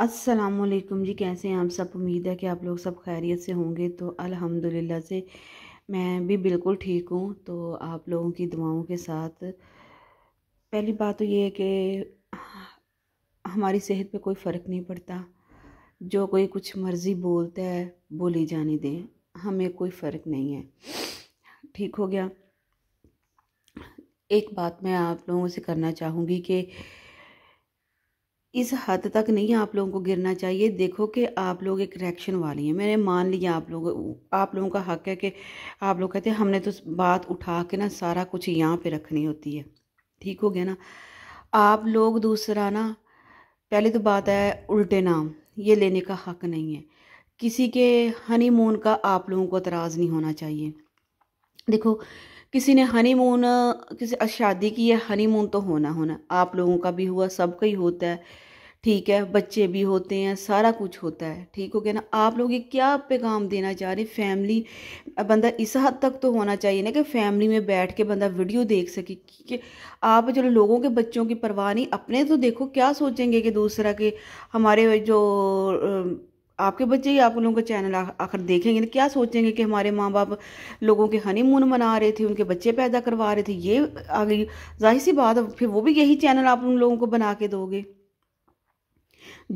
असलकम जी कैसे हैं आप सब उम्मीद है कि आप लोग सब खैरियत से होंगे तो अल्हम्दुलिल्लाह से मैं भी बिल्कुल ठीक हूँ तो आप लोगों की दुआओं के साथ पहली बात तो ये है कि हमारी सेहत पे कोई फ़र्क नहीं पड़ता जो कोई कुछ मर्ज़ी बोलता है बोली जाने दें हमें कोई फ़र्क नहीं है ठीक हो गया एक बात मैं आप लोगों से करना चाहूँगी कि इस हद तक नहीं आप लोगों को गिरना चाहिए देखो कि आप लोग एक रिएक्शन वाली हैं मैंने मान लिया आप लोग आप लोगों का हक है कि आप लोग कहते हैं हमने तो बात उठा के ना सारा कुछ यहाँ पे रखनी होती है ठीक हो गया ना आप लोग दूसरा ना पहले तो बात है उल्टे नाम ये लेने का हक नहीं है किसी के हनीमून का आप लोगों को एतराज़ नहीं होना चाहिए देखो किसी ने हनीमून किसी शादी की है हनीमून तो होना होना आप लोगों का भी हुआ सबका ही होता है ठीक है बच्चे भी होते हैं सारा कुछ होता है ठीक हो गया ना आप लोग ये क्या पैगाम देना चाह रहे फैमिली बंदा इस हद तक तो होना चाहिए ना कि फैमिली में बैठ के बंदा वीडियो देख सके कि आप जो लोगों के बच्चों की परवाह नहीं अपने तो देखो क्या सोचेंगे कि दूसरा के हमारे जो आपके बच्चे ही आप लोगों का चैनल आखिर देखेंगे ना क्या सोचेंगे कि हमारे माँ बाप लोगों के हनीमून मना रहे थे उनके बच्चे पैदा करवा रहे थे ये आ गई जाहिर सी बात फिर वो भी यही चैनल आप उन लोगों को बना के दोगे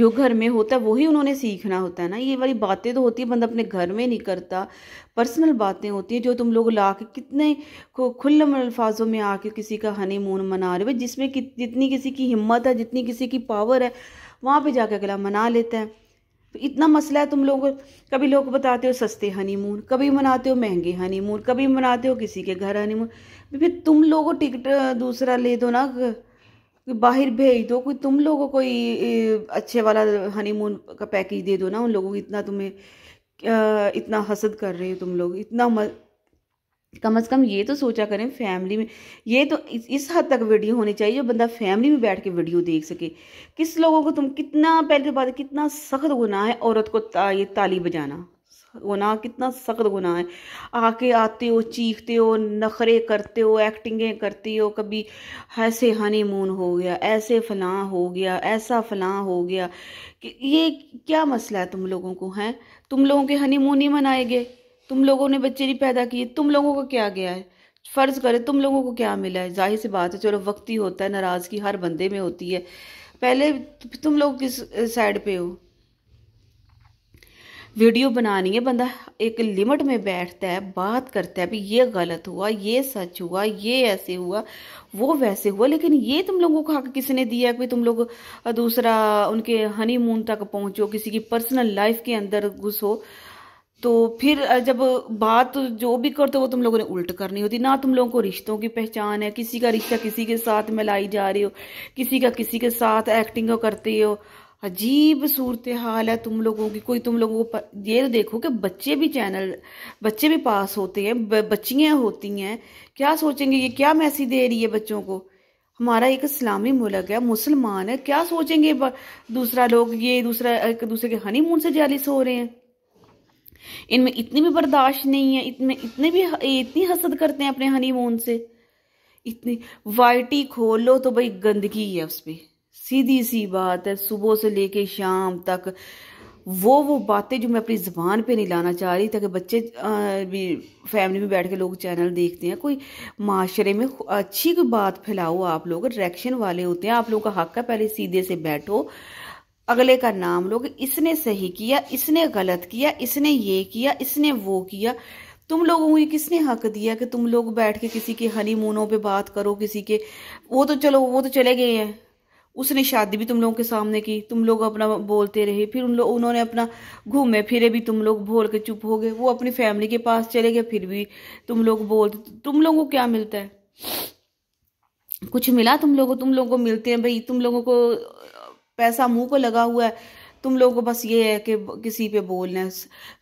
जो घर में होता है वही उन्होंने सीखना होता है ना ये वाली बातें तो होती है बंदा अपने घर में नहीं करता पर्सनल बातें होती हैं जो तुम लोग ला के कितने को खुल्लम अल्फाजों में आके किसी का हनीमून मना रहे हो जिसमें जितनी किसी की हिम्मत है जितनी किसी की पावर है वहाँ पे जाके अगला मना लेता है तो इतना मसला है तुम लोगों को कभी लोग बताते हो सस्ते हनीमून कभी मनाते हो महंगे हनीमून कभी मनाते हो किसी के घर हनीमून फिर तुम लोगों टिकट दूसरा ले दो ना बाहर भेज दो कोई तुम लोगों को अच्छे वाला हनीमून का पैकेज दे दो ना उन लोगों को इतना तुम्हें इतना हसद कर रहे हो तुम लोग इतना कम से कम ये तो सोचा करें फैमिली में ये तो इस, इस हद तक वीडियो होनी चाहिए जो बंदा फैमिली में बैठ के वीडियो देख सके किस लोगों को तुम कितना पहले बात कितना सख्त गुनाह है औरत को ता, ये ताली बजाना गुनाह कितना सख्त गुनाह है आके आते हो चीखते हो नखरे करते हो एक्टिंगें करते हो कभी ऐसे हनीमून हो गया ऐसे फलां हो गया ऐसा फलां हो गया कि ये क्या मसला है तुम लोगों को हैं तुम लोगों के हनीमून ही मनाए गए तुम लोगों ने बच्चे नहीं पैदा किए तुम लोगों को क्या गया है फ़र्ज़ करे तुम लोगों को क्या मिला है जाहिर सी बात है चलो वक्त ही होता है नाराज़गी हर बंदे में होती है पहले तुम लोग किस साइड पे हो वीडियो बनानी है बंदा एक लिमिट में बैठता है बात करता है भी ये गलत हुआ ये सच हुआ ये ऐसे हुआ वो वैसे हुआ लेकिन ये तुम लोगों को हक किसने दिया कि तुम लोग दूसरा उनके हनीमून तक पहुंचो किसी की पर्सनल लाइफ के अंदर घुसो तो फिर जब बात जो भी करते हो तुम लोगों ने उल्ट करनी होती ना तुम लोगों को रिश्तों की पहचान है किसी का रिश्ता किसी के साथ मिलाई जा रही हो किसी का किसी के साथ एक्टिंग करते हो अजीब सूरत हाल है तुम लोगों की कोई तुम लोगों को ये तो देखो कि बच्चे भी चैनल बच्चे भी पास होते हैं बच्चियाँ होती हैं क्या सोचेंगे ये क्या मैसेज दे रही है बच्चों को हमारा एक इस्लामी मुलक है मुसलमान है क्या सोचेंगे दूसरा लोग ये दूसरा एक दूसरे के हनीमून से जालिस हो रहे हैं इनमें इतनी भी बर्दाश्त नहीं है इतने इतने भी इतनी हसद करते हैं अपने हनीमून से इतनी वाइटी खोल लो तो भाई गंदगी है उस पर सीधी सी बात है सुबह से लेके शाम तक वो वो बातें जो मैं अपनी ज़बान पे नहीं लाना चाह रही ताकि बच्चे भी फैमिली में बैठ के लोग चैनल देखते हैं कोई माशरे में अच्छी कोई बात फैलाओ आप लोग रिएक्शन वाले होते हैं आप लोगों का हक है पहले सीधे से बैठो अगले का नाम लोगे इसने सही किया इसने गलत किया इसने ये किया इसने वो किया तुम लोगों को किसने हक दिया कि तुम लोग बैठ के किसी के हनीमूनों पे बात करो किसी के वो तो चलो वो तो चले गए हैं उसने शादी भी तुम लोगों के सामने की तुम लोग अपना बोलते रहे फिर उन लोग उन्होंने अपना घूमे फिरे भी तुम लोग भोल के चुप हो गए वो अपनी फैमिली के पास चले गए फिर भी तुम लोग बोलते तुम लोगों को क्या मिलता है कुछ मिला तुम लोगों तुम लोगों को मिलते हैं भाई तुम लोगों को पैसा मुंह को लगा हुआ है तुम लोगों को बस ये है कि किसी पे बोलना है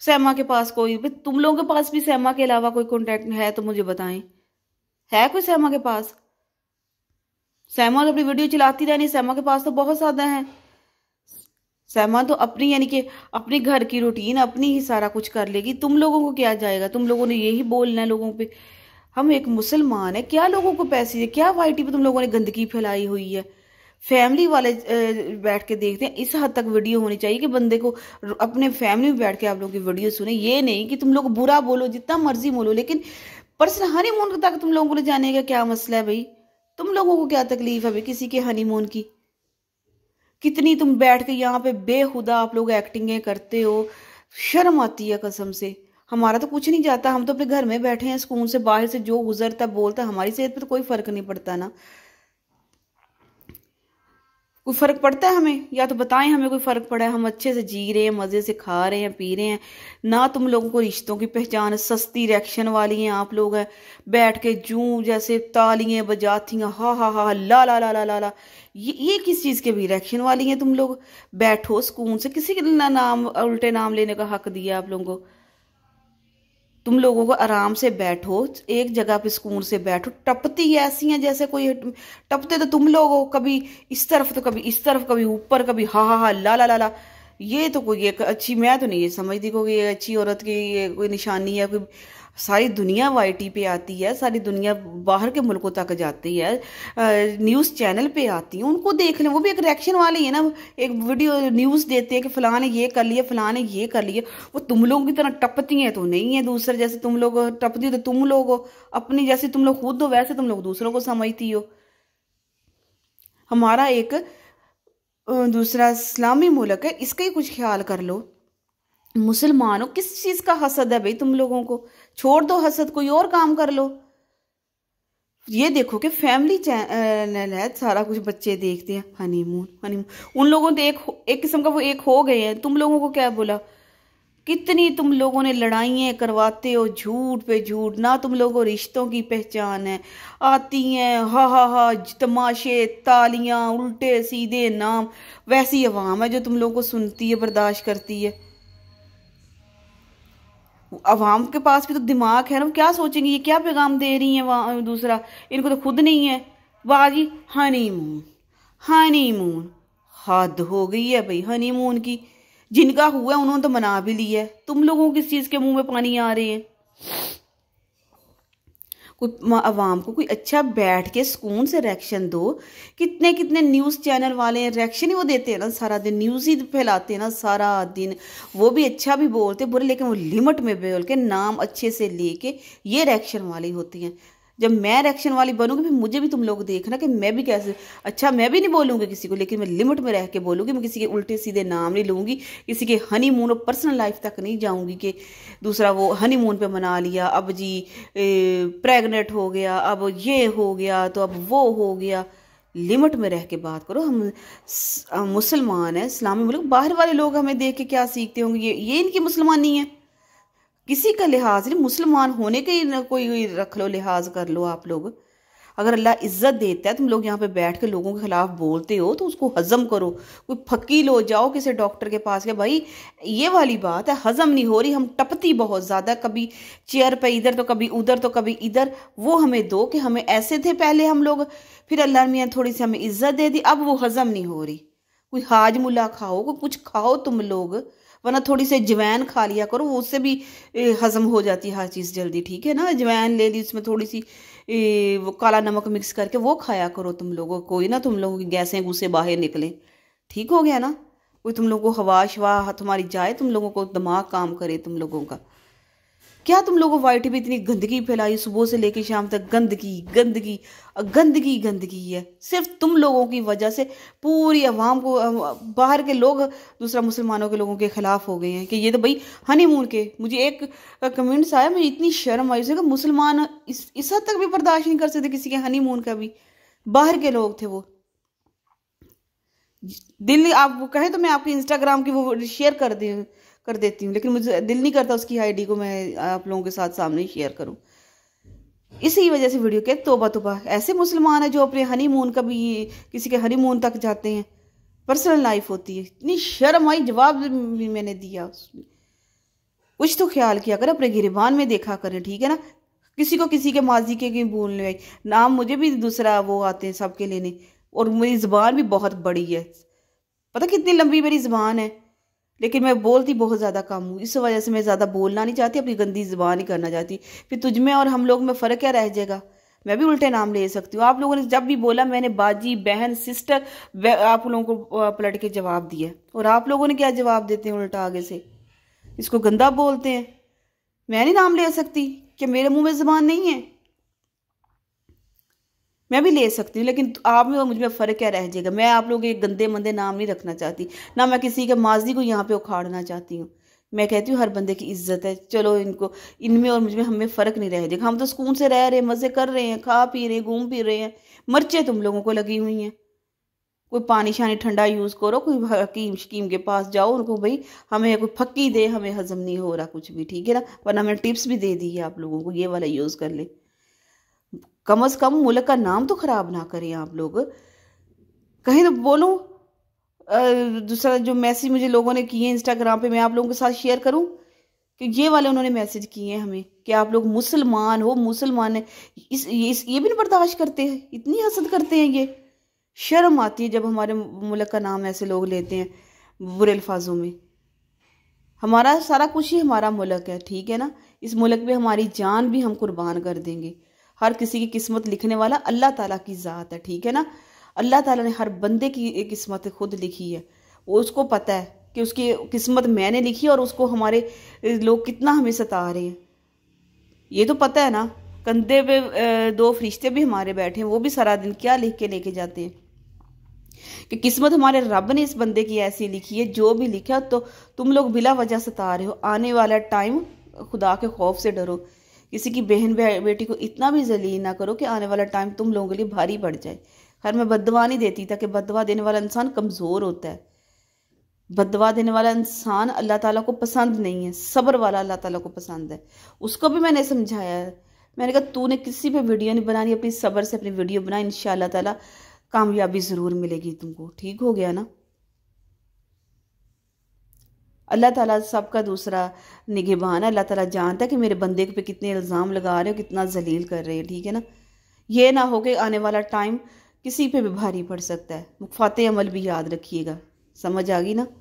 सैमा के पास कोई तुम लोगों के पास भी सैमा के अलावा कोई कॉन्टेक्ट है तो मुझे बताएं है कोई सैमा के पास सैमा तो अपनी वीडियो चलाती रहनी सैमा के पास तो बहुत ज़्यादा है सैमा तो अपनी यानी कि अपने घर की रूटीन अपनी ही सारा कुछ कर लेगी तुम लोगों को क्या जाएगा तुम लोगों ने यही बोलना है लोगों पे हम एक मुसलमान है क्या लोगों को पैसे क्या वाइटी पे तुम लोगों ने गंदगी फैलाई हुई है फैमिली वाले बैठ के देखते हैं इस हद तक वीडियो होनी चाहिए कि बंदे को अपने फैमिली में बैठ के आप लोगों की वीडियो सुने ये नहीं कि तुम लोग बुरा बोलो जितना मर्जी बोलो लेकिन पर्सनल हनीमून तक तुम लोगों को ले जाने का क्या मसला है भाई तुम लोगों को क्या तकलीफ है किसी के हनीमून की कितनी तुम बैठ के यहाँ पे बेहुदा आप लोग एक्टिंगें करते हो शर्म आती है कसम से हमारा तो कुछ नहीं जाता हम तो अपने घर में बैठे हैं सुकून से बाहर से जो गुजरता बोलता हमारी सेहत पर तो कोई फर्क नहीं पड़ता ना कोई फ़र्क पड़ता है हमें या तो बताएं हमें कोई फ़र्क पड़ा है हम अच्छे से जी रहे हैं मज़े से खा रहे हैं पी रहे हैं ना तुम लोगों को रिश्तों की पहचान सस्ती रिएक्शन वाली हैं आप लोग हैं बैठ के जू जैसे तालियां बजाती हैं हा हा हा ला ला ला ला ला ला ये ये किस चीज़ के भी रिएक्शन वाली हैं तुम लोग बैठो सुकून से किसी के ना नाम उल्टे नाम लेने का हक दिया आप लोगों को तुम लोगों को आराम से बैठो एक जगह पे सुकून से बैठो टपती ऐसी हैं जैसे कोई टपते तो तुम लोग कभी इस तरफ तो कभी इस तरफ कभी ऊपर कभी हा हा हा ला ला ला ला ये तो कोई एक अच्छी मैं तो नहीं ये समझती क्योंकि ये अच्छी औरत की ये कोई निशानी है कोई सारी दुनिया वाईटी पे आती है सारी दुनिया बाहर के मुल्कों तक जाती है न्यूज़ चैनल पे आती है उनको देख लें वो भी एक रिएक्शन वाले है ना एक वीडियो न्यूज़ देते हैं कि फ़लाँ ने ये कर लिया फ़लाँ ने ये कर लिया वो तुम लोगों की तरह टपती हैं तो नहीं है दूसरे जैसे तुम लोग टपती हो तो तुम लोग हो अपनी जैसे तुम लोग खुद हो वैसे तुम लोग दूसरों को समझती हो हमारा एक दूसरा इस्लामी मुल्क है इसका ही कुछ ख्याल कर लो मुसलमानों किस चीज़ का हसद है भाई तुम लोगों को छोड़ दो हसद कोई और काम कर लो ये देखो कि फैमिली चैनल है सारा कुछ बच्चे देखते हैं हनीमून हनीमून उन लोगों ने एक एक किस्म का वो एक हो गए हैं तुम लोगों को क्या बोला कितनी तुम लोगों ने लड़ाइयाँ करवाते हो झूठ पे झूठ ना तुम लोगों रिश्तों की पहचान है आती हैं हा हा हा तमाशे तालियां उल्टे सीधे नाम वैसी आवाम है जो तुम लोगों को सुनती है बर्दाश्त करती है अवाम के पास भी तो दिमाग है ना क्या सोचेंगे ये क्या पैगाम दे रही है वहाँ दूसरा इनको तो खुद नहीं है बाजी हनीमून हनीमून हद हो गई है भाई हनीमून की जिनका हुआ है उन्होंने तो मना भी लिया है तुम लोगों किस चीज़ के मुंह में पानी आ रहे हैं कोई आवाम को कोई अच्छा बैठ के सुकून से रिएक्शन दो कितने कितने न्यूज़ चैनल वाले रिएक्शन ही वो देते हैं ना सारा दिन न्यूज़ ही फैलाते हैं ना सारा दिन वो भी अच्छा भी बोलते बुरे लेकिन वो लिमिट में बोल के नाम अच्छे से लेके ये रिएक्शन वाली होती हैं जब मैं रिएक्शन वाली बनूंगी फिर मुझे भी तुम लोग देखना कि मैं भी कैसे अच्छा मैं भी नहीं बोलूंगी किसी को लेकिन मैं लिमिट में रह के बोलूंगी मैं किसी के उल्टे सीधे नाम नहीं लूंगी किसी के मून और पर्सनल लाइफ तक नहीं जाऊंगी कि दूसरा वो मून पे मना लिया अब जी प्रेगनेंट हो गया अब ये हो गया तो अब वो हो गया लिमिट में रह के बात करो हम, हम मुसलमान हैं इस्लामी मुल्क बाहर वाले लोग हमें देख के क्या सीखते होंगे ये ये इनकी मुसलमानी है किसी का लिहाज नहीं मुसलमान होने के ही ना कोई रख लो लिहाज कर लो आप लोग अगर अल्लाह इज्जत देता है तुम लोग यहाँ पे बैठ के लोगों के खिलाफ बोलते हो तो उसको हजम करो कोई फकील हो जाओ किसी डॉक्टर के पास के भाई ये वाली बात है हजम नहीं हो रही हम टपती बहुत ज़्यादा कभी चेयर पे इधर तो कभी उधर तो कभी इधर वो हमें दो कि हमें ऐसे थे पहले हम लोग फिर अल्लाह मियाँ थोड़ी सी हमें इज्जत दे दी अब वो हजम नहीं हो रही कोई हाजमुला खाओ कोई कुछ खाओ तुम लोग वरना थोड़ी सी अजवैन खा लिया करो उससे भी हज़म हो जाती है हर चीज़ जल्दी ठीक है ना अजवैन ले ली उसमें थोड़ी सी वो काला नमक मिक्स करके वो खाया करो तुम लोगों को ना तुम लोगों की गैसें गुस्से बाहर निकलें ठीक हो गया ना कोई तुम लोगों को हवा शवा तुम्हारी जाए तुम लोगों को दिमाग काम करे तुम लोगों का क्या तुम लोगों वाई टी इतनी गंदगी फैलाई सुबह से लेकर शाम तक गंदगी गंदगी गंदगी गंदगी है सिर्फ तुम लोगों की वजह से पूरी अवाम को बाहर के लोग दूसरा मुसलमानों के लोगों के ख़िलाफ़ हो गए हैं कि ये तो भाई हनीमून के मुझे एक कमेंट्स आया मुझे इतनी शर्म आई उसे मुसलमान इस इस हद तक भी बर्दाश्त नहीं कर सकते किसी के हनी का भी बाहर के लोग थे वो दिल्ली आप वो तो मैं आपके इंस्टाग्राम की वो शेयर कर दी कर देती हूँ लेकिन मुझे दिल नहीं करता उसकी आईडी को मैं आप लोगों के साथ सामने शेयर करूँ इसी वजह से वीडियो के तोबा तोबा ऐसे मुसलमान हैं जो अपने हनीमून कभी किसी के हनीमून तक जाते हैं पर्सनल लाइफ होती है इतनी शर्म आई जवाब भी मैंने दिया उसमें कुछ तो ख्याल किया कर अपने गिरबान में देखा करें ठीक है ना किसी को किसी के माजी के क्यों भूलने आई नाम मुझे भी दूसरा वो आते हैं सबके लेने और मेरी ज़बान भी बहुत बड़ी है पता कितनी लंबी मेरी ज़बान है लेकिन मैं बोलती बहुत ज़्यादा कम हूँ इस वजह से मैं ज़्यादा बोलना नहीं चाहती अपनी गंदी ज़बान ही करना चाहती फिर तुझ में और हम लोग में फ़र्क क्या रह जाएगा मैं भी उल्टे नाम ले सकती हूँ आप लोगों ने जब भी बोला मैंने बाजी बहन सिस्टर आप लोगों को पलट के जवाब दिया और आप लोगों ने क्या जवाब देते हैं उल्टा आगे से इसको गंदा बोलते हैं मैं नहीं नाम ले सकती कि मेरे मुंह में ज़बान नहीं है मैं भी ले सकती हूँ लेकिन आप में और मुझ में फ़र्क क्या रह जाएगा मैं आप लोग के गंदे मंदे नाम नहीं रखना चाहती ना मैं किसी के माजी को यहाँ पर उखाड़ना चाहती हूँ मैं कहती हूँ हर बंदे की इज्जत है चलो इनको इनमें और मुझ में हमें फ़र्क नहीं रह जाएगा हम तो सुकून से रह रहे हैं मज़े कर रहे हैं खा पी रहे हैं घूम पी रहे हैं मर्चें तुम लोगों को लगी हुई हैं कोई पानी शानी ठंडा यूज़ करो कोई हकीम शकीम के पास जाओ उनको भाई हमें कोई फक्की दे हमें हजम नहीं हो रहा कुछ भी ठीक है ना वरना मैंने टिप्स भी दे दी है आप लोगों को ये वाला यूज़ कर लें कम अज़ कम मुल्क का नाम तो ख़राब ना करें आप लोग कहीं तो बोलो दूसरा जो मैसेज मुझे लोगों ने किए इंस्टाग्राम पे मैं आप लोगों के साथ शेयर करूं कि ये वाले उन्होंने मैसेज किए हैं हमें कि आप लोग मुसलमान हो मुसलमान है इस ये इस ये भी नहीं बर्दाश्त करते हैं इतनी हसद करते हैं ये शर्म आती है जब हमारे मुल्क का नाम ऐसे लोग लेते हैं बुरे अल्फाजों में हमारा सारा कुछ ही हमारा मुल्क है ठीक है ना इस मुल्क में हमारी जान भी हम कुर्बान कर देंगे हर किसी की किस्मत लिखने वाला अल्लाह ताला की ज़ात है ठीक है ना अल्लाह ताला ने हर बंदे की किस्मत खुद लिखी है वो उसको पता है कि उसकी किस्मत मैंने लिखी और उसको हमारे लोग कितना हमें सता रहे हैं ये तो पता है ना कंधे पे दो फरिश्ते भी हमारे बैठे हैं वो भी सारा दिन क्या लिख के लेके जाते हैं कि किस्मत हमारे रब ने इस बंदे की ऐसी लिखी है जो भी लिखा तो तुम लोग बिला वजह सता रहे हो आने वाला टाइम खुदा के खौफ से डरो किसी की बहन बेटी को इतना भी जलील ना करो कि आने वाला टाइम तुम लोगों के लिए भारी पड़ जाए खैर मैं बदवा नहीं देती ताकि बदवा देने वाला इंसान कमज़ोर होता है बदवा देने वाला इंसान अल्लाह ताला को पसंद नहीं है सब्र वाला अल्लाह ताला को पसंद है उसको भी मैंने समझाया है मैंने कहा तूने किसी पे वीडियो नहीं बनानी अपनी सब्र से अपनी वीडियो बना इन ताला कामयाबी ज़रूर मिलेगी तुमको ठीक हो गया ना अल्लाह ताला सबका दूसरा निगेबान है अल्लाह ताला जानता है कि मेरे बंदे पे कितने इल्ज़ाम लगा रहे हो कितना जलील कर रहे हो ठीक है ना ये ना हो कि आने वाला टाइम किसी पे भी भारी पड़ सकता है मुफात अमल भी याद रखिएगा समझ आ गई ना